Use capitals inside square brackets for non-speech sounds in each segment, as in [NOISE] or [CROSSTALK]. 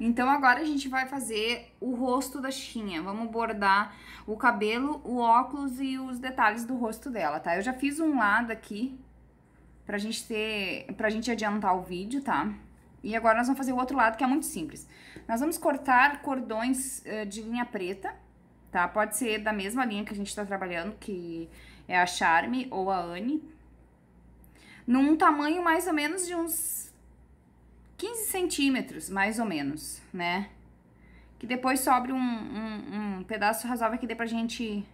Então agora a gente vai fazer o rosto da Chinha. Vamos bordar o cabelo, o óculos e os detalhes do rosto dela, tá? Eu já fiz um lado aqui pra gente ter, pra gente adiantar o vídeo, tá? E agora nós vamos fazer o outro lado, que é muito simples. Nós vamos cortar cordões eh, de linha preta, tá? Pode ser da mesma linha que a gente tá trabalhando, que é a Charme ou a Anne. Num tamanho mais ou menos de uns 15 centímetros, mais ou menos, né? Que depois sobra um, um, um pedaço razoável que dê pra gente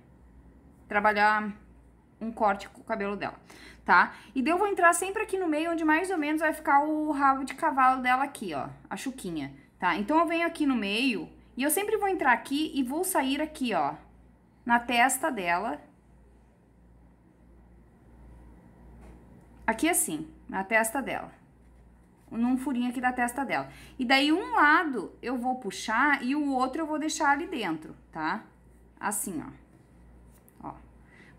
trabalhar um corte com o cabelo dela, tá? E daí eu vou entrar sempre aqui no meio, onde mais ou menos vai ficar o rabo de cavalo dela aqui, ó, a chuquinha, tá? Então eu venho aqui no meio e eu sempre vou entrar aqui e vou sair aqui, ó, na testa dela. Aqui assim, na testa dela num furinho aqui da testa dela. E daí um lado eu vou puxar e o outro eu vou deixar ali dentro, tá? Assim, ó. Ó.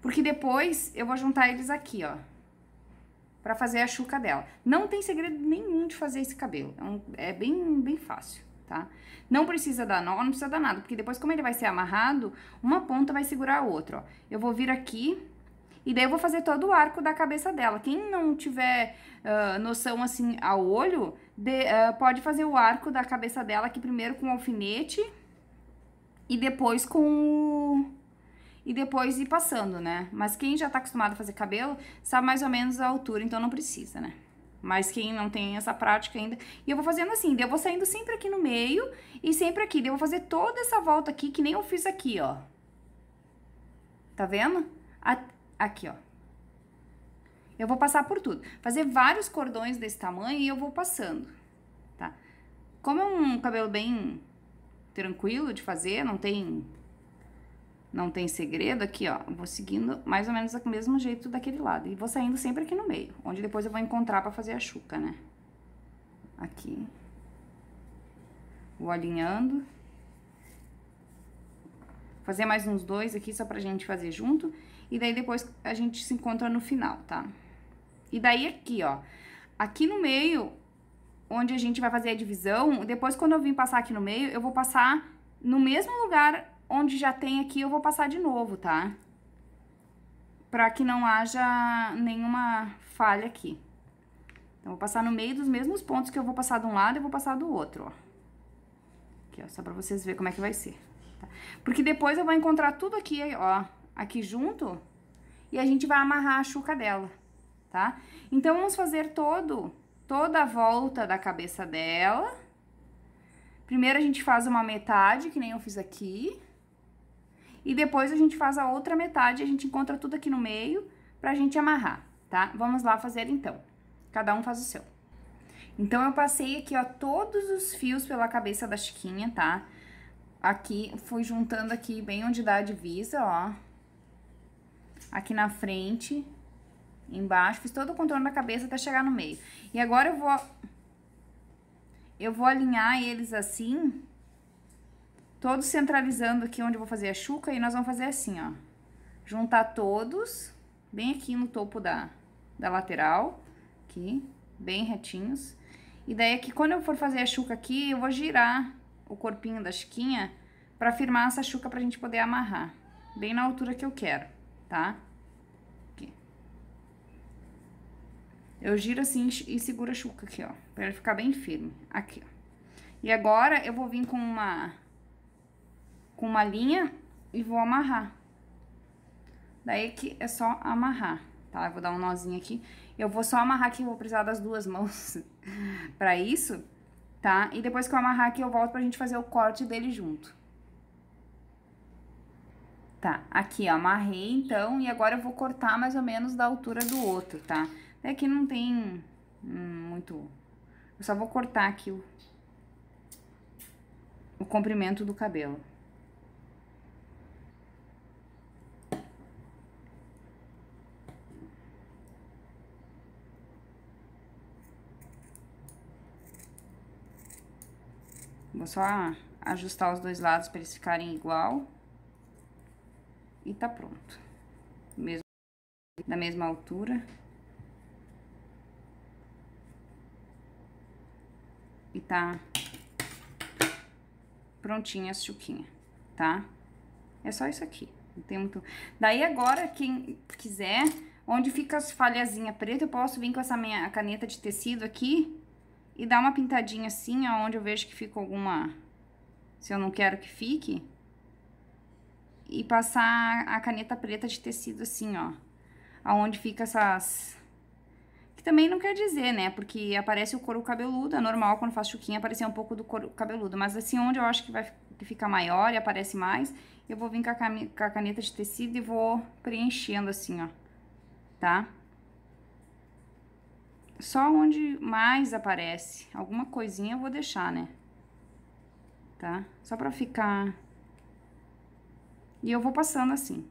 Porque depois eu vou juntar eles aqui, ó. Pra fazer a chuca dela. Não tem segredo nenhum de fazer esse cabelo. É, um, é bem, bem fácil, tá? Não precisa dar nó, não precisa dar nada. Porque depois, como ele vai ser amarrado, uma ponta vai segurar a outra, ó. Eu vou vir aqui e daí eu vou fazer todo o arco da cabeça dela. Quem não tiver uh, noção assim a olho, de, uh, pode fazer o arco da cabeça dela aqui primeiro com o alfinete e depois com o... E depois ir passando, né? Mas quem já tá acostumado a fazer cabelo, sabe mais ou menos a altura, então não precisa, né? Mas quem não tem essa prática ainda... E eu vou fazendo assim, eu vou saindo sempre aqui no meio e sempre aqui. Eu vou fazer toda essa volta aqui, que nem eu fiz aqui, ó. Tá vendo? Até... Aqui, ó. Eu vou passar por tudo. Fazer vários cordões desse tamanho e eu vou passando, tá? Como é um cabelo bem tranquilo de fazer, não tem não tem segredo aqui, ó. Vou seguindo mais ou menos do mesmo jeito daquele lado. E vou saindo sempre aqui no meio, onde depois eu vou encontrar pra fazer a chuca, né? Aqui. Vou alinhando. Fazer mais uns dois aqui, só pra gente fazer junto. E daí depois a gente se encontra no final, tá? E daí aqui, ó. Aqui no meio, onde a gente vai fazer a divisão, depois quando eu vim passar aqui no meio, eu vou passar no mesmo lugar onde já tem aqui, eu vou passar de novo, tá? Pra que não haja nenhuma falha aqui. Então, vou passar no meio dos mesmos pontos que eu vou passar de um lado, eu vou passar do outro, ó. Aqui, ó, só pra vocês verem como é que vai ser. Tá? Porque depois eu vou encontrar tudo aqui, ó, aqui junto e a gente vai amarrar a chuca dela, tá? Então, vamos fazer todo, toda a volta da cabeça dela. Primeiro, a gente faz uma metade, que nem eu fiz aqui. E depois, a gente faz a outra metade, a gente encontra tudo aqui no meio pra gente amarrar, tá? Vamos lá fazer, então. Cada um faz o seu. Então, eu passei aqui, ó, todos os fios pela cabeça da Chiquinha, tá? Aqui, fui juntando aqui bem onde dá a divisa, ó aqui na frente, embaixo. Fiz todo o contorno da cabeça até chegar no meio. E agora eu vou... Eu vou alinhar eles assim, todos centralizando aqui onde eu vou fazer a chuca. E nós vamos fazer assim, ó. Juntar todos, bem aqui no topo da, da lateral, aqui, bem retinhos. E daí aqui, quando eu for fazer a chuca aqui, eu vou girar o corpinho da chiquinha pra firmar essa chuca pra gente poder amarrar, bem na altura que eu quero tá? Aqui. Eu giro assim e seguro a chuca aqui, ó, pra ele ficar bem firme. Aqui, ó. E agora, eu vou vir com uma, com uma linha e vou amarrar. Daí que é só amarrar, tá? Eu vou dar um nozinho aqui. Eu vou só amarrar aqui, eu vou precisar das duas [LAUGHS] mãos pra isso, tá? E depois que eu amarrar aqui, eu volto pra gente fazer o corte dele junto. Tá, aqui, ó, amarrei então, e agora eu vou cortar mais ou menos da altura do outro, tá? É aqui não tem hum, muito... Eu só vou cortar aqui o, o comprimento do cabelo. Vou só ajustar os dois lados para eles ficarem igual e tá pronto. Mesmo, da mesma altura. E tá prontinha a chuquinha, tá? É só isso aqui, não tem muito... Daí agora, quem quiser, onde fica as falhazinhas preta, eu posso vir com essa minha caneta de tecido aqui e dar uma pintadinha assim, aonde eu vejo que fica alguma... Se eu não quero que fique, e passar a caneta preta de tecido assim, ó. Aonde fica essas... Que também não quer dizer, né? Porque aparece o couro cabeludo, é normal quando faz chuquinha aparecer um pouco do couro cabeludo. Mas assim, onde eu acho que vai que fica maior e aparece mais, eu vou vir com a, com a caneta de tecido e vou preenchendo assim, ó. Tá? Só onde mais aparece. Alguma coisinha eu vou deixar, né? Tá? Só pra ficar e eu vou passando assim,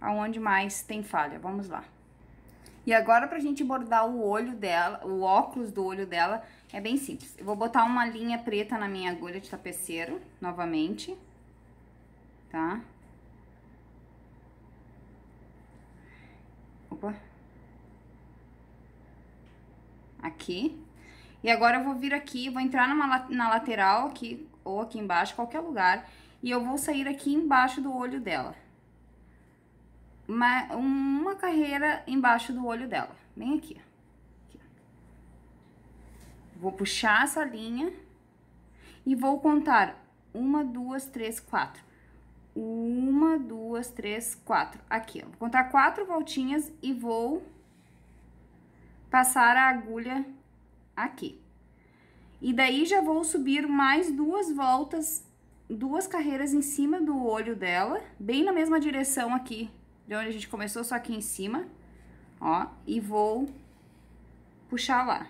aonde mais tem falha. Vamos lá. E agora, pra gente bordar o olho dela, o óculos do olho dela, é bem simples. Eu vou botar uma linha preta na minha agulha de tapeceiro, novamente, tá? Opa. Aqui. E agora, eu vou vir aqui, vou entrar numa, na lateral aqui, ou aqui embaixo, qualquer lugar, e eu vou sair aqui embaixo do olho dela. Uma, uma carreira embaixo do olho dela, bem aqui. aqui. Vou puxar essa linha e vou contar uma, duas, três, quatro. Uma, duas, três, quatro. Aqui, ó. Vou contar quatro voltinhas e vou passar a agulha aqui. E daí, já vou subir mais duas voltas duas carreiras em cima do olho dela, bem na mesma direção aqui de onde a gente começou, só aqui em cima, ó, e vou puxar lá.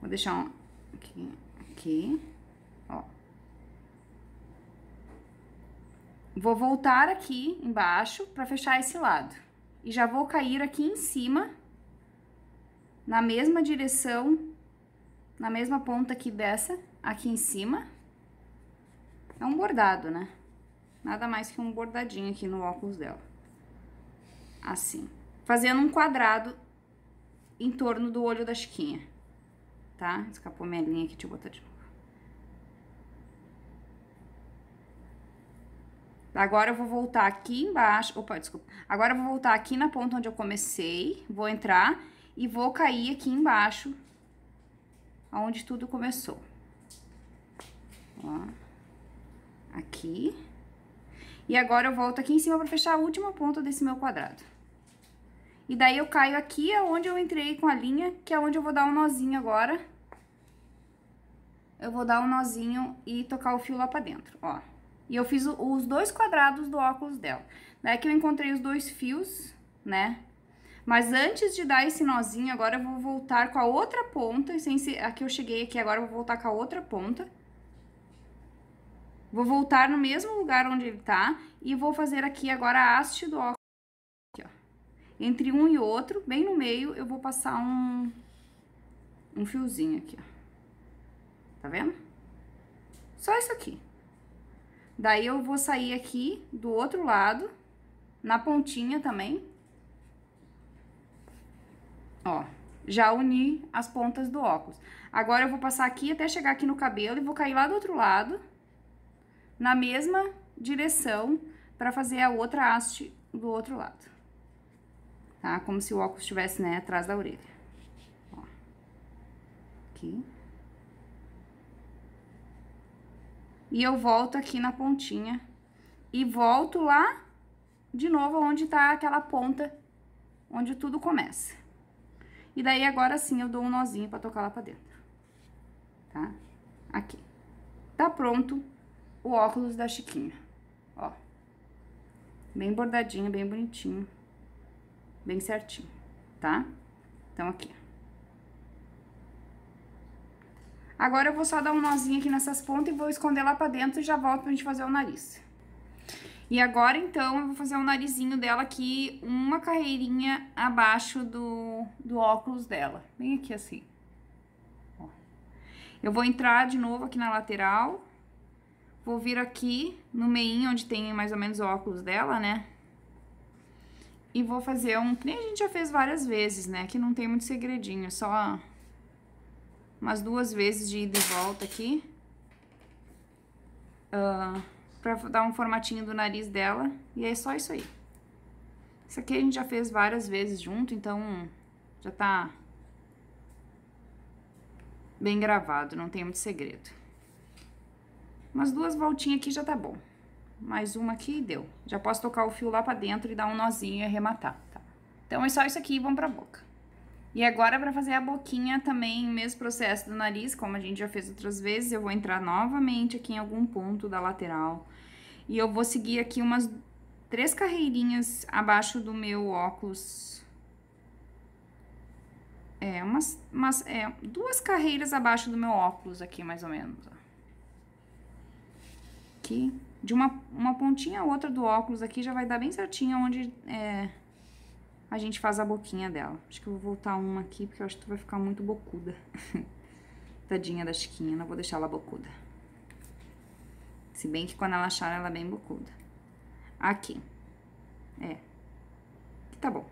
Vou deixar um aqui, aqui, ó. Vou voltar aqui embaixo pra fechar esse lado. E já vou cair aqui em cima, na mesma direção, na mesma ponta aqui dessa, aqui em cima. É um bordado, né? Nada mais que um bordadinho aqui no óculos dela. Assim. Fazendo um quadrado em torno do olho da Chiquinha. Tá? Escapou minha linha aqui, deixa eu botar de novo. Agora eu vou voltar aqui embaixo. Opa, desculpa. Agora eu vou voltar aqui na ponta onde eu comecei. Vou entrar e vou cair aqui embaixo, onde tudo começou. Ó aqui. E agora eu volto aqui em cima pra fechar a última ponta desse meu quadrado. E daí eu caio aqui, é onde eu entrei com a linha, que é onde eu vou dar um nozinho agora. Eu vou dar um nozinho e tocar o fio lá pra dentro, ó. E eu fiz os dois quadrados do óculos dela. Daí que eu encontrei os dois fios, né? Mas antes de dar esse nozinho, agora eu vou voltar com a outra ponta. Aqui eu cheguei aqui, agora eu vou voltar com a outra ponta. Vou voltar no mesmo lugar onde ele tá e vou fazer aqui agora a haste do óculos. Aqui, ó. Entre um e outro, bem no meio, eu vou passar um, um fiozinho aqui, ó. Tá vendo? Só isso aqui. Daí eu vou sair aqui do outro lado, na pontinha também. Ó, já uni as pontas do óculos. Agora eu vou passar aqui até chegar aqui no cabelo e vou cair lá do outro lado na mesma direção para fazer a outra haste do outro lado. Tá? Como se o óculos estivesse, né, atrás da orelha. Ó. Aqui. E eu volto aqui na pontinha e volto lá de novo onde tá aquela ponta onde tudo começa. E daí agora sim eu dou um nozinho para tocar lá para dentro. Tá? Aqui. Tá pronto o óculos da Chiquinha, ó. Bem bordadinho, bem bonitinho, bem certinho, tá? Então, aqui. Agora, eu vou só dar um nozinho aqui nessas pontas e vou esconder lá pra dentro e já volto pra gente fazer o nariz. E agora, então, eu vou fazer o um narizinho dela aqui, uma carreirinha abaixo do, do óculos dela. Bem aqui, assim. Ó. Eu vou entrar de novo aqui na lateral. Vou vir aqui no meio onde tem mais ou menos o óculos dela, né? E vou fazer um... Nem a gente já fez várias vezes, né? Que não tem muito segredinho, só umas duas vezes de ida e volta aqui. Uh, pra dar um formatinho do nariz dela. E é só isso aí. Isso aqui a gente já fez várias vezes junto, então já tá bem gravado, não tem muito segredo. Umas duas voltinhas aqui já tá bom. Mais uma aqui e deu. Já posso tocar o fio lá pra dentro e dar um nozinho e arrematar, tá? Então é só isso aqui e vamos pra boca. E agora, pra fazer a boquinha também, mesmo processo do nariz, como a gente já fez outras vezes, eu vou entrar novamente aqui em algum ponto da lateral. E eu vou seguir aqui umas três carreirinhas abaixo do meu óculos. É, umas, umas é, duas carreiras abaixo do meu óculos aqui, mais ou menos, ó aqui. De uma, uma pontinha a outra do óculos aqui já vai dar bem certinho onde é, a gente faz a boquinha dela. Acho que eu vou voltar uma aqui, porque eu acho que vai ficar muito bocuda. [LAUGHS] Tadinha da Chiquinha, não vou deixar ela bocuda. Se bem que quando ela achar, ela é bem bocuda. Aqui. É. Tá bom.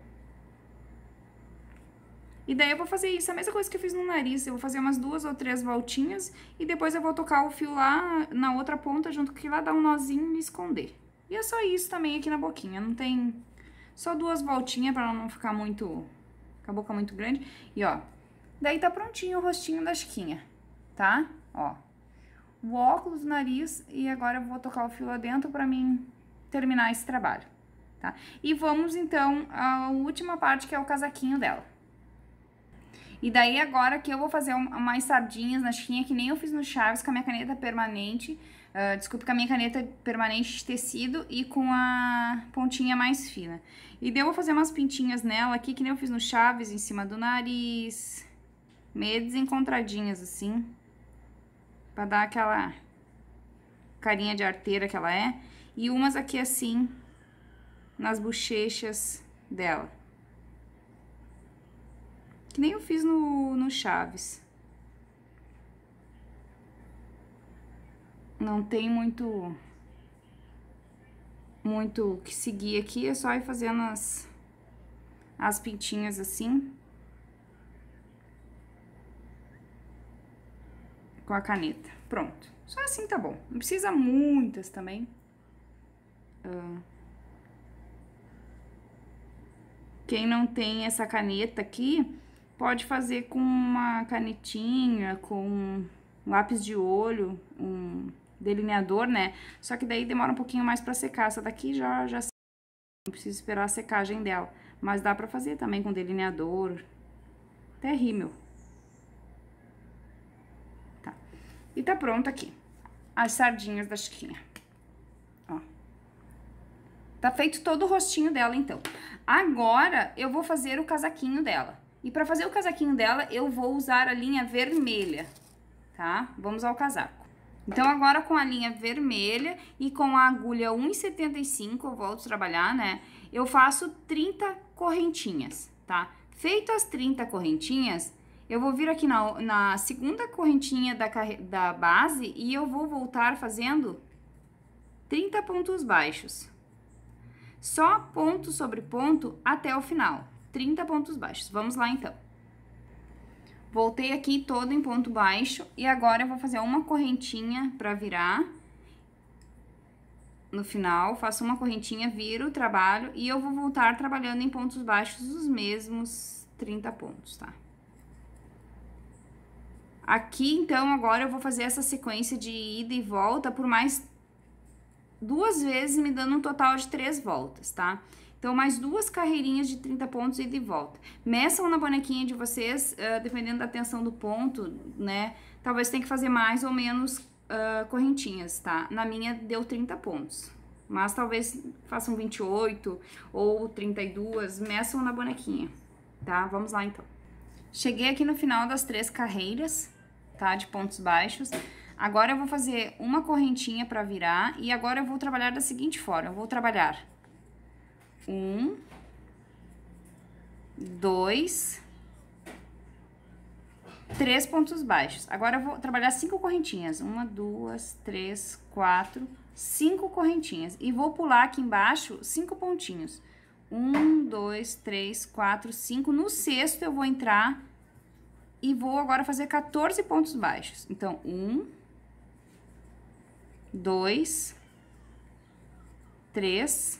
E daí eu vou fazer isso, a mesma coisa que eu fiz no nariz. Eu vou fazer umas duas ou três voltinhas e depois eu vou tocar o fio lá na outra ponta junto com que lá, dá um nozinho e esconder. E é só isso também aqui na boquinha, não tem... Só duas voltinhas pra não ficar muito... Com a boca muito grande. E ó, daí tá prontinho o rostinho da Chiquinha, tá? Ó, o óculos, o nariz e agora eu vou tocar o fio lá dentro pra mim terminar esse trabalho, tá? E vamos então à última parte que é o casaquinho dela. E daí agora que eu vou fazer umas sardinhas na chiquinha, que nem eu fiz no Chaves, com a minha caneta permanente. Uh, ah, desculpe, com a minha caneta permanente de tecido e com a pontinha mais fina. E daí eu vou fazer umas pintinhas nela aqui, que nem eu fiz no Chaves, em cima do nariz. Meio desencontradinhas, assim. Pra dar aquela carinha de arteira que ela é. E umas aqui assim, nas bochechas dela. Que nem eu fiz no, no Chaves. Não tem muito... Muito que seguir aqui, é só ir fazendo as, as pintinhas assim. Com a caneta. Pronto. Só assim tá bom. Não precisa muitas também. Ah. quem não tem essa caneta aqui, Pode fazer com uma canetinha, com um lápis de olho, um delineador, né? Só que daí demora um pouquinho mais para secar. Essa daqui já já não precisa esperar a secagem dela, mas dá para fazer também com delineador, até rímel. Tá. E tá pronto aqui as sardinhas da Chiquinha. Ó. Tá feito todo o rostinho dela então. Agora eu vou fazer o casaquinho dela. E para fazer o casaquinho dela, eu vou usar a linha vermelha, tá? Vamos ao casaco. Então, agora com a linha vermelha e com a agulha 1,75, eu volto a trabalhar, né? Eu faço 30 correntinhas, tá? Feito as 30 correntinhas, eu vou vir aqui na, na segunda correntinha da, da base e eu vou voltar fazendo 30 pontos baixos. Só ponto sobre ponto até o final. 30 pontos baixos. Vamos lá, então. Voltei aqui todo em ponto baixo e agora eu vou fazer uma correntinha pra virar. No final, faço uma correntinha, viro, o trabalho e eu vou voltar trabalhando em pontos baixos os mesmos 30 pontos, tá? Aqui, então, agora eu vou fazer essa sequência de ida e volta por mais duas vezes, me dando um total de três voltas, tá? Tá? Então, mais duas carreirinhas de 30 pontos e de volta. Meçam na bonequinha de vocês, uh, dependendo da tensão do ponto, né? Talvez tenha que fazer mais ou menos uh, correntinhas, tá? Na minha deu 30 pontos. Mas talvez façam 28 ou 32, meçam na bonequinha, tá? Vamos lá, então. Cheguei aqui no final das três carreiras, tá? De pontos baixos. Agora, eu vou fazer uma correntinha para virar e agora eu vou trabalhar da seguinte forma. Eu vou trabalhar um, dois, três pontos baixos. Agora eu vou trabalhar cinco correntinhas. Uma, duas, três, quatro, cinco correntinhas. E vou pular aqui embaixo cinco pontinhos. Um, dois, três, quatro, cinco. No sexto eu vou entrar e vou agora fazer 14 pontos baixos. Então, um, dois, três,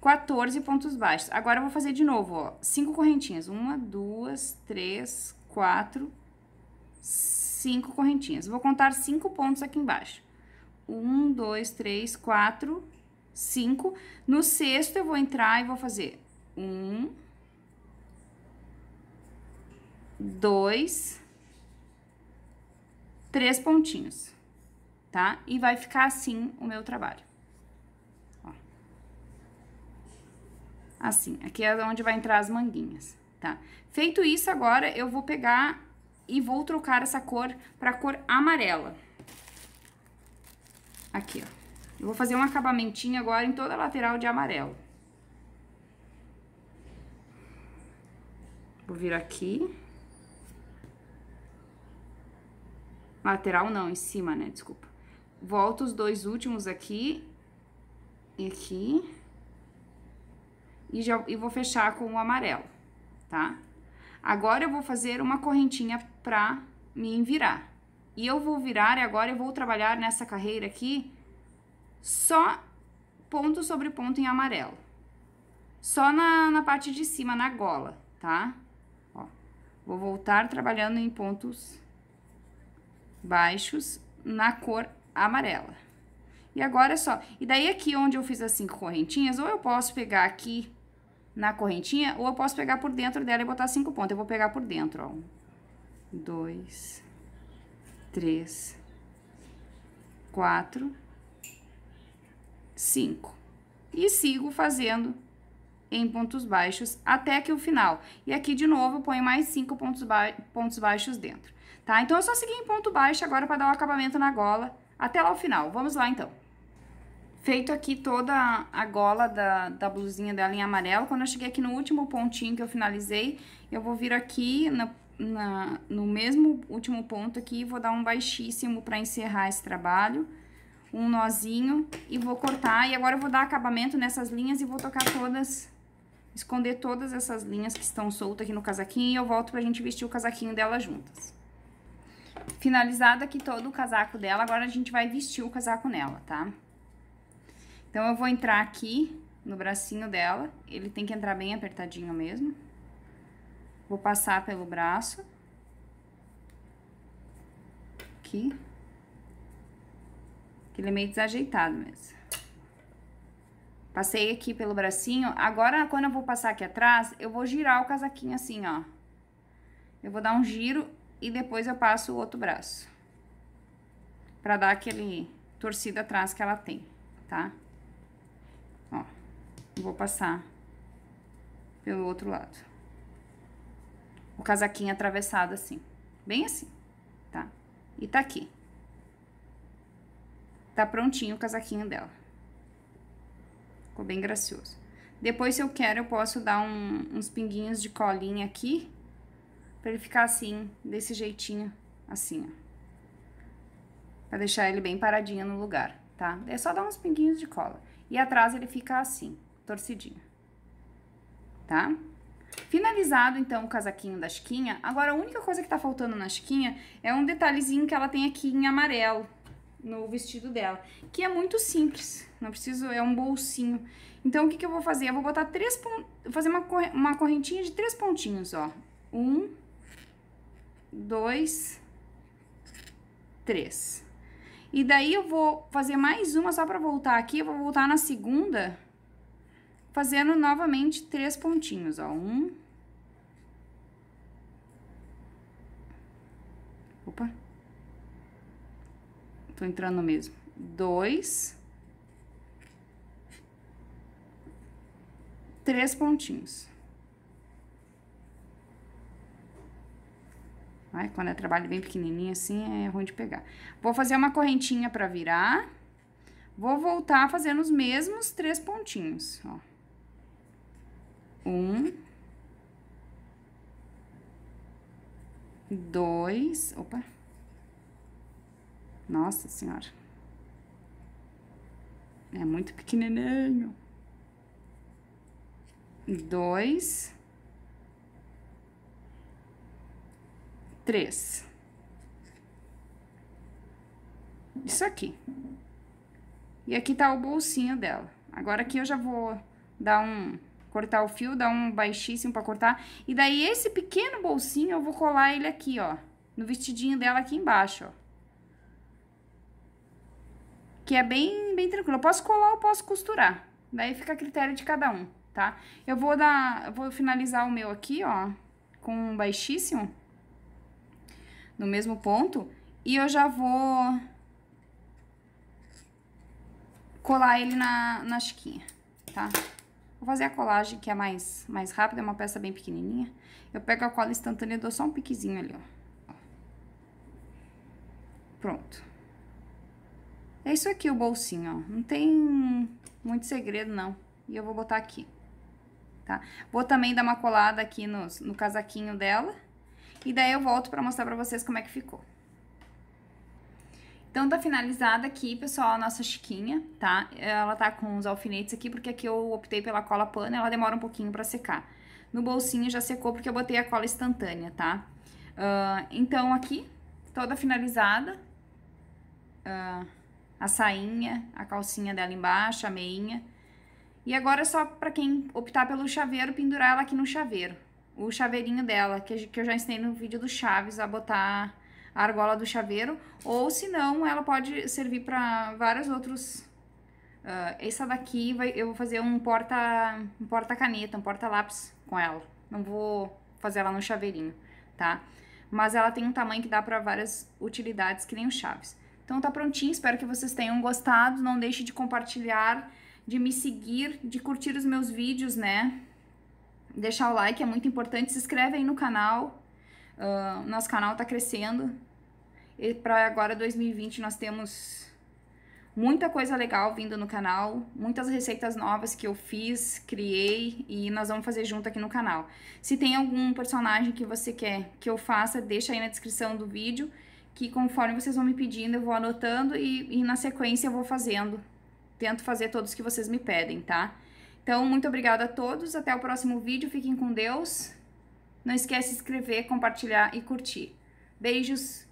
14 pontos baixos. Agora eu vou fazer de novo, ó. Cinco correntinhas. Uma, duas, três, quatro, cinco correntinhas. Vou contar cinco pontos aqui embaixo. Um, dois, três, quatro, cinco. No sexto eu vou entrar e vou fazer um, dois, três pontinhos, tá? E vai ficar assim o meu trabalho. assim. Aqui é onde vai entrar as manguinhas, tá? Feito isso, agora eu vou pegar e vou trocar essa cor pra cor amarela. Aqui, ó. Eu vou fazer um acabamentinho agora em toda a lateral de amarelo. Vou vir aqui. Lateral não, em cima, né? Desculpa. Volto os dois últimos aqui. E aqui e, já, e vou fechar com o amarelo, tá? Agora eu vou fazer uma correntinha pra me virar. E eu vou virar e agora eu vou trabalhar nessa carreira aqui só ponto sobre ponto em amarelo. Só na, na parte de cima, na gola, tá? Ó, vou voltar trabalhando em pontos baixos na cor amarela. E agora é só... E daí aqui onde eu fiz as cinco correntinhas, ou eu posso pegar aqui na correntinha, ou eu posso pegar por dentro dela e botar cinco pontos. Eu vou pegar por dentro, ó. Um, dois, três, quatro, cinco. E sigo fazendo em pontos baixos até que o final. E aqui, de novo, eu ponho mais cinco pontos, ba pontos baixos dentro, tá? Então, eu só segui em ponto baixo agora para dar o um acabamento na gola até lá o final. Vamos lá, então. Feito aqui toda a gola da, da blusinha dela em amarelo, quando eu cheguei aqui no último pontinho que eu finalizei, eu vou vir aqui na, na, no mesmo último ponto aqui, vou dar um baixíssimo para encerrar esse trabalho, um nozinho e vou cortar. E agora eu vou dar acabamento nessas linhas e vou tocar todas, esconder todas essas linhas que estão soltas aqui no casaquinho e eu volto pra gente vestir o casaquinho dela juntas. Finalizado aqui todo o casaco dela, agora a gente vai vestir o casaco nela, Tá? Então, eu vou entrar aqui no bracinho dela, ele tem que entrar bem apertadinho mesmo. Vou passar pelo braço. Aqui. Que ele é meio desajeitado mesmo. Passei aqui pelo bracinho. Agora, quando eu vou passar aqui atrás, eu vou girar o casaquinho assim, ó. Eu vou dar um giro e depois eu passo o outro braço. Pra dar aquele torcido atrás que ela tem, tá? Vou passar pelo outro lado. O casaquinho atravessado assim, bem assim, tá? E tá aqui. Tá prontinho o casaquinho dela. Ficou bem gracioso. Depois, se eu quero, eu posso dar um, uns pinguinhos de colinha aqui, pra ele ficar assim, desse jeitinho, assim, ó. Pra deixar ele bem paradinho no lugar, tá? É só dar uns pinguinhos de cola. E atrás ele fica assim torcidinha, tá? Finalizado, então, o casaquinho da Chiquinha. Agora, a única coisa que tá faltando na Chiquinha é um detalhezinho que ela tem aqui em amarelo no vestido dela, que é muito simples, não preciso, é um bolsinho. Então, o que que eu vou fazer? Eu vou botar três, pon... fazer uma, uma correntinha de três pontinhos, ó. Um, dois, três. E daí eu vou fazer mais uma só pra voltar aqui, eu vou voltar na segunda fazendo novamente três pontinhos, ó, um. Opa. Tô entrando mesmo. Dois. Três pontinhos. Ai, quando é trabalho bem pequenininho assim, é ruim de pegar. Vou fazer uma correntinha pra virar. Vou voltar fazendo os mesmos três pontinhos, ó. Um. Dois. Opa. Nossa senhora. É muito pequenininho. Dois. Três. Isso aqui. E aqui tá o bolsinho dela. Agora aqui eu já vou dar um cortar o fio, dar um baixíssimo pra cortar. E daí, esse pequeno bolsinho, eu vou colar ele aqui, ó. No vestidinho dela aqui embaixo, ó. Que é bem, bem tranquilo. Eu posso colar ou posso costurar. Daí fica a critério de cada um, tá? Eu vou dar... Eu vou finalizar o meu aqui, ó. Com um baixíssimo. No mesmo ponto. E eu já vou... Colar ele na, na chiquinha, Tá? Vou fazer a colagem que é mais, mais rápida, é uma peça bem pequenininha. Eu pego a cola instantânea e dou só um piquezinho ali, ó. Pronto. É isso aqui o bolsinho, ó. Não tem muito segredo, não. E eu vou botar aqui, tá? Vou também dar uma colada aqui no no casaquinho dela. E daí eu volto pra mostrar pra vocês como é que ficou. Então tá finalizada aqui, pessoal, a nossa chiquinha, tá? Ela tá com os alfinetes aqui, porque aqui eu optei pela cola pano, ela demora um pouquinho pra secar. No bolsinho já secou, porque eu botei a cola instantânea, tá? Uh, então aqui, toda finalizada. Uh, a sainha, a calcinha dela embaixo, a meinha. E agora é só pra quem optar pelo chaveiro, pendurar ela aqui no chaveiro. O chaveirinho dela, que, que eu já ensinei no vídeo do Chaves a botar a argola do chaveiro, ou se não, ela pode servir para vários outros. Uh, essa daqui vai, eu vou fazer um porta, um porta caneta, um porta lápis com ela. Não vou fazer ela no chaveirinho, tá? Mas ela tem um tamanho que dá para várias utilidades que nem os chaves. Então tá prontinho, espero que vocês tenham gostado. Não deixe de compartilhar, de me seguir, de curtir os meus vídeos, né? Deixar o like é muito importante, se inscreve aí no canal Uh, nosso canal está crescendo. E para agora 2020 nós temos muita coisa legal vindo no canal, muitas receitas novas que eu fiz, criei e nós vamos fazer junto aqui no canal. Se tem algum personagem que você quer que eu faça, deixa aí na descrição do vídeo, que conforme vocês vão me pedindo, eu vou anotando e, e na sequência eu vou fazendo. Tento fazer todos que vocês me pedem, tá? Então, muito obrigada a todos, até o próximo vídeo, fiquem com Deus. Não esquece de escrever, compartilhar e curtir. Beijos!